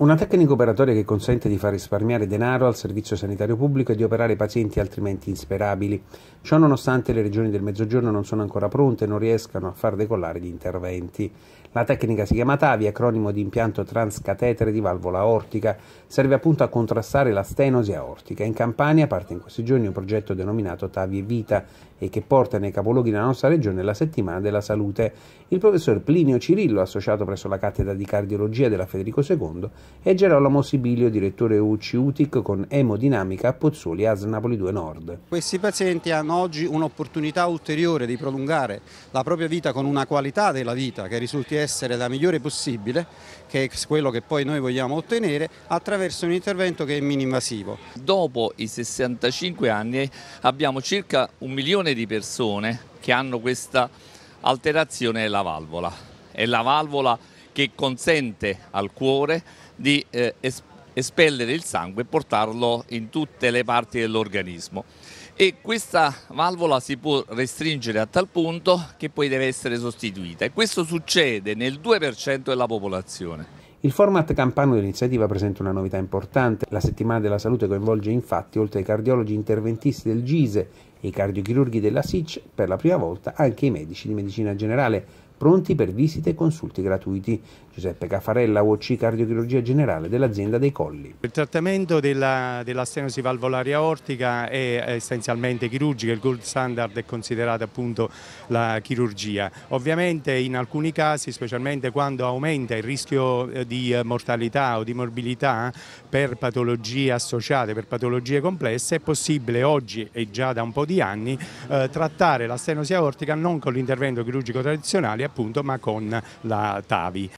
Una tecnica operatoria che consente di far risparmiare denaro al servizio sanitario pubblico e di operare pazienti altrimenti insperabili. Ciò nonostante le regioni del Mezzogiorno non sono ancora pronte e non riescano a far decollare gli interventi. La tecnica si chiama TAVI, acronimo di impianto transcatetere di valvola aortica. Serve appunto a contrastare la stenosi aortica. In Campania parte in questi giorni un progetto denominato TAVI e Vita e che porta nei capoluoghi della nostra regione la settimana della salute. Il professor Plinio Cirillo, associato presso la cattedra di cardiologia della Federico II, e Gerolamo Sibilio, direttore UCI UTIC con emodinamica a Pozzuoli AS Napoli 2 Nord. Questi pazienti hanno oggi un'opportunità ulteriore di prolungare la propria vita con una qualità della vita che risulti essere la migliore possibile, che è quello che poi noi vogliamo ottenere, attraverso un intervento che è mini-invasivo. Dopo i 65 anni abbiamo circa un milione di persone che hanno questa alterazione della valvola. E la valvola che consente al cuore di eh, espellere il sangue e portarlo in tutte le parti dell'organismo. E questa valvola si può restringere a tal punto che poi deve essere sostituita e questo succede nel 2% della popolazione. Il format campano dell'iniziativa presenta una novità importante. La settimana della salute coinvolge infatti, oltre ai cardiologi interventisti del GISE e i cardiochirurghi della SIC, per la prima volta anche i medici di medicina generale, pronti per visite e consulti gratuiti. Giuseppe Caffarella, UOC Cardiochirurgia Generale dell'azienda dei Colli. Il trattamento della, della stenosi valvolare aortica è eh, essenzialmente chirurgica, il gold standard è considerato appunto la chirurgia. Ovviamente in alcuni casi, specialmente quando aumenta il rischio eh, di eh, mortalità o di morbilità per patologie associate, per patologie complesse, è possibile oggi e già da un po' di anni eh, trattare la stenosi aortica non con l'intervento chirurgico tradizionale, appunto ma con la Tavi.